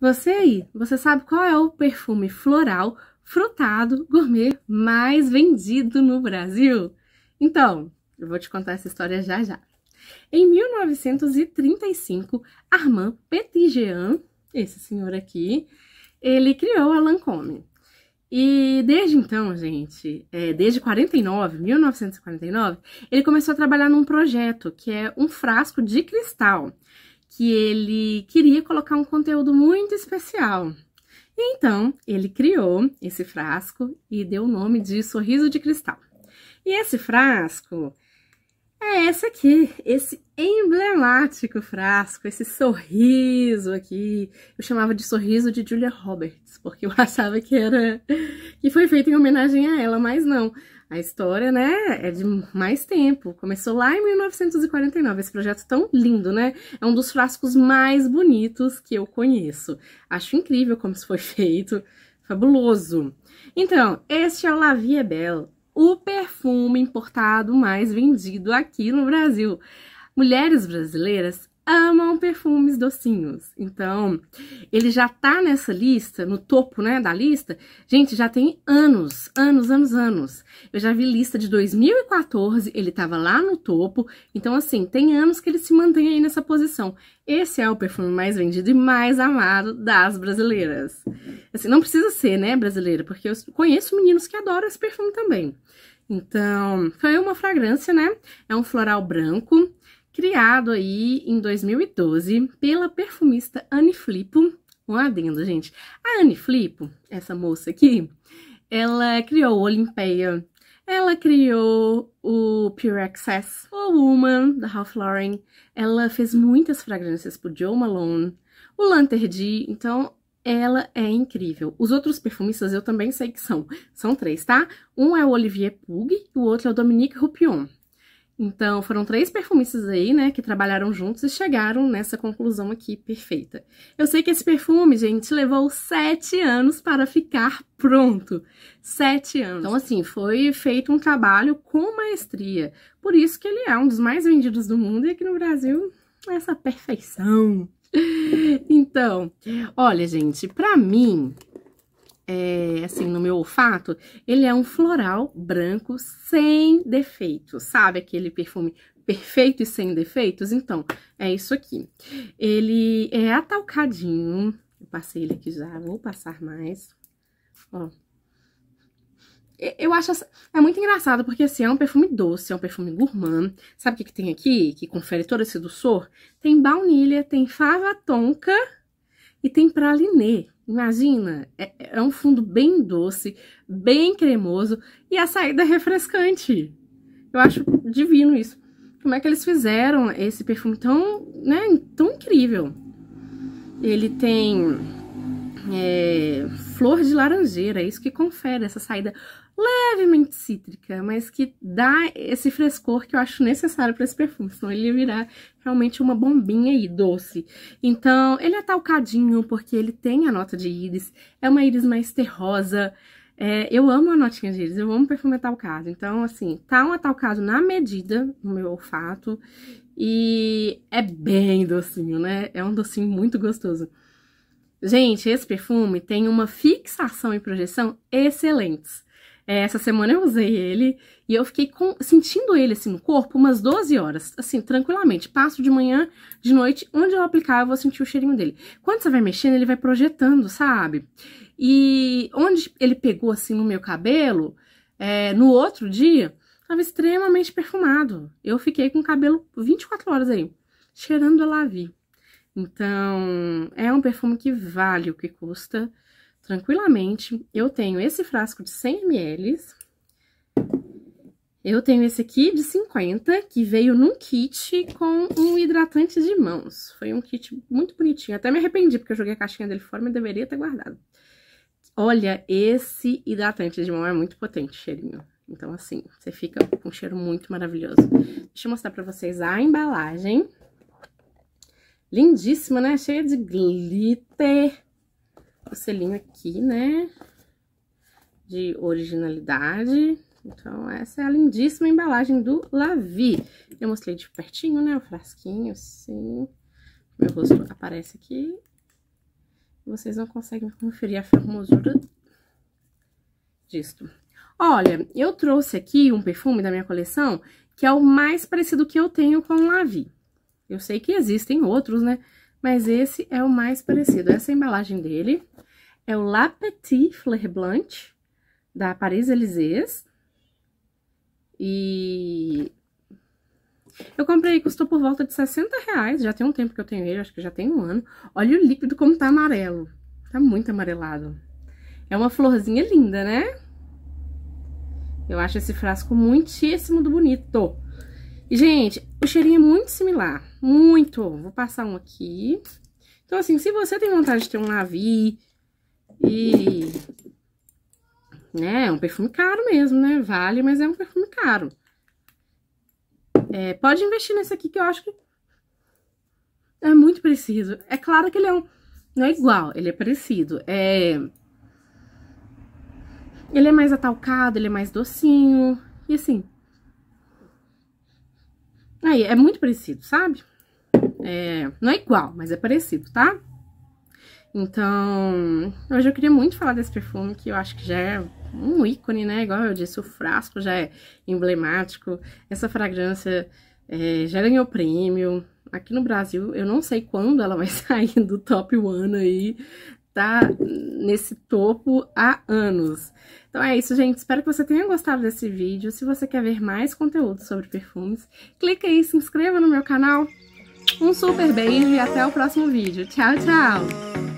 Você aí, você sabe qual é o perfume floral, frutado, gourmet mais vendido no Brasil? Então, eu vou te contar essa história já já. Em 1935, Armand Petitjean, esse senhor aqui, ele criou a Lancôme. E desde então, gente, é, desde 49, 1949, ele começou a trabalhar num projeto que é um frasco de cristal que ele queria colocar um conteúdo muito especial. Então, ele criou esse frasco e deu o nome de Sorriso de Cristal. E esse frasco é esse aqui, esse emblemático frasco, esse sorriso aqui. Eu chamava de sorriso de Julia Roberts, porque eu achava que era que foi feito em homenagem a ela, mas não. A história, né, é de mais tempo. Começou lá em 1949, esse projeto tão lindo, né? É um dos frascos mais bonitos que eu conheço. Acho incrível como isso foi feito, fabuloso. Então, este é o La Vie Belle o perfume importado mais vendido aqui no Brasil. Mulheres brasileiras amam perfumes docinhos. Então, ele já tá nessa lista, no topo, né, da lista. Gente, já tem anos, anos, anos, anos. Eu já vi lista de 2014, ele tava lá no topo. Então, assim, tem anos que ele se mantém aí nessa posição. Esse é o perfume mais vendido e mais amado das brasileiras. Assim, não precisa ser, né, brasileira, porque eu conheço meninos que adoram esse perfume também. Então, foi uma fragrância, né? É um floral branco, criado aí em 2012 pela perfumista Anne Flippo. Um adendo, gente. A Anne Flippo, essa moça aqui, ela criou o Olympia, ela criou o Pure Access o Woman, da Ralph Lauren, ela fez muitas fragrâncias pro Joe Malone, o Lantergy, então ela é incrível. Os outros perfumistas eu também sei que são. São três, tá? Um é o Olivier Pug e o outro é o Dominique Roupion. Então, foram três perfumistas aí, né, que trabalharam juntos e chegaram nessa conclusão aqui perfeita. Eu sei que esse perfume, gente, levou sete anos para ficar pronto. Sete anos. Então, assim, foi feito um trabalho com maestria. Por isso que ele é um dos mais vendidos do mundo e aqui no Brasil, essa perfeição. Então, olha, gente, pra mim, é, assim, no meu olfato, ele é um floral branco sem defeitos, sabe? Aquele perfume perfeito e sem defeitos. Então, é isso aqui. Ele é atalcadinho. Eu passei ele aqui já, vou passar mais. Ó, eu acho. É muito engraçado, porque assim, é um perfume doce, é um perfume gourmand. Sabe o que, que tem aqui? Que confere todo esse doçor? Tem baunilha, tem fava tonka e tem pralinê. Imagina, é, é um fundo bem doce, bem cremoso e a saída é refrescante. Eu acho divino isso. Como é que eles fizeram esse perfume tão, né, tão incrível? Ele tem é, flor de laranjeira, é isso que confere essa saída levemente cítrica, mas que dá esse frescor que eu acho necessário para esse perfume, senão ele virar realmente uma bombinha aí, doce. Então, ele é talcadinho porque ele tem a nota de íris, é uma íris mais terrosa, é, eu amo a notinha de íris, eu amo perfume talcado. Então, assim, tá um talcado na medida, no meu olfato, e é bem docinho, né? É um docinho muito gostoso. Gente, esse perfume tem uma fixação e projeção excelentes. É, essa semana eu usei ele e eu fiquei com, sentindo ele assim no corpo umas 12 horas, assim, tranquilamente. Passo de manhã, de noite, onde eu aplicar, eu vou sentir o cheirinho dele. Quando você vai mexendo, ele vai projetando, sabe? E onde ele pegou assim no meu cabelo, é, no outro dia, estava extremamente perfumado. Eu fiquei com o cabelo 24 horas aí, cheirando a Lavi. Então, é um perfume que vale o que custa tranquilamente. Eu tenho esse frasco de 100 ml. Eu tenho esse aqui de 50, que veio num kit com um hidratante de mãos. Foi um kit muito bonitinho. Até me arrependi, porque eu joguei a caixinha dele fora, mas deveria ter guardado. Olha, esse hidratante de mão é muito potente, cheirinho. Então, assim, você fica com um cheiro muito maravilhoso. Deixa eu mostrar pra vocês a embalagem. Lindíssima, né? Cheia de glitter o selinho aqui, né? De originalidade. Então, essa é a lindíssima embalagem do Lavi. Eu mostrei de pertinho, né? O frasquinho, assim. Meu rosto aparece aqui. Vocês não conseguem conferir a formosura disto. Olha, eu trouxe aqui um perfume da minha coleção que é o mais parecido que eu tenho com o Lavi. Eu sei que existem outros, né? Mas esse é o mais parecido. Essa é a embalagem dele é o La Petite Fleur Blanche, da Paris Elysées. E eu comprei, custou por volta de 60 reais, já tem um tempo que eu tenho ele, acho que já tem um ano. Olha o líquido como tá amarelo, tá muito amarelado. É uma florzinha linda, né? Eu acho esse frasco muitíssimo do bonito. E, gente, o cheirinho é muito similar, muito. Vou passar um aqui. Então, assim, se você tem vontade de ter um navio, e, né, é um perfume caro mesmo, né? Vale, mas é um perfume caro. É, pode investir nesse aqui que eu acho que é muito preciso. É claro que ele é um, não é igual, ele é parecido. É, ele é mais atalcado, ele é mais docinho, e assim... Aí, é muito parecido, sabe? É, não é igual, mas é parecido, tá? Então, hoje eu queria muito falar desse perfume, que eu acho que já é um ícone, né? Igual eu disse, o frasco já é emblemático, essa fragrância é, já ganhou prêmio. Aqui no Brasil, eu não sei quando ela vai sair do top one aí, tá nesse topo há anos. Então é isso, gente. Espero que você tenha gostado desse vídeo. Se você quer ver mais conteúdo sobre perfumes, clica aí, se inscreva no meu canal. Um super beijo e até o próximo vídeo. Tchau, tchau!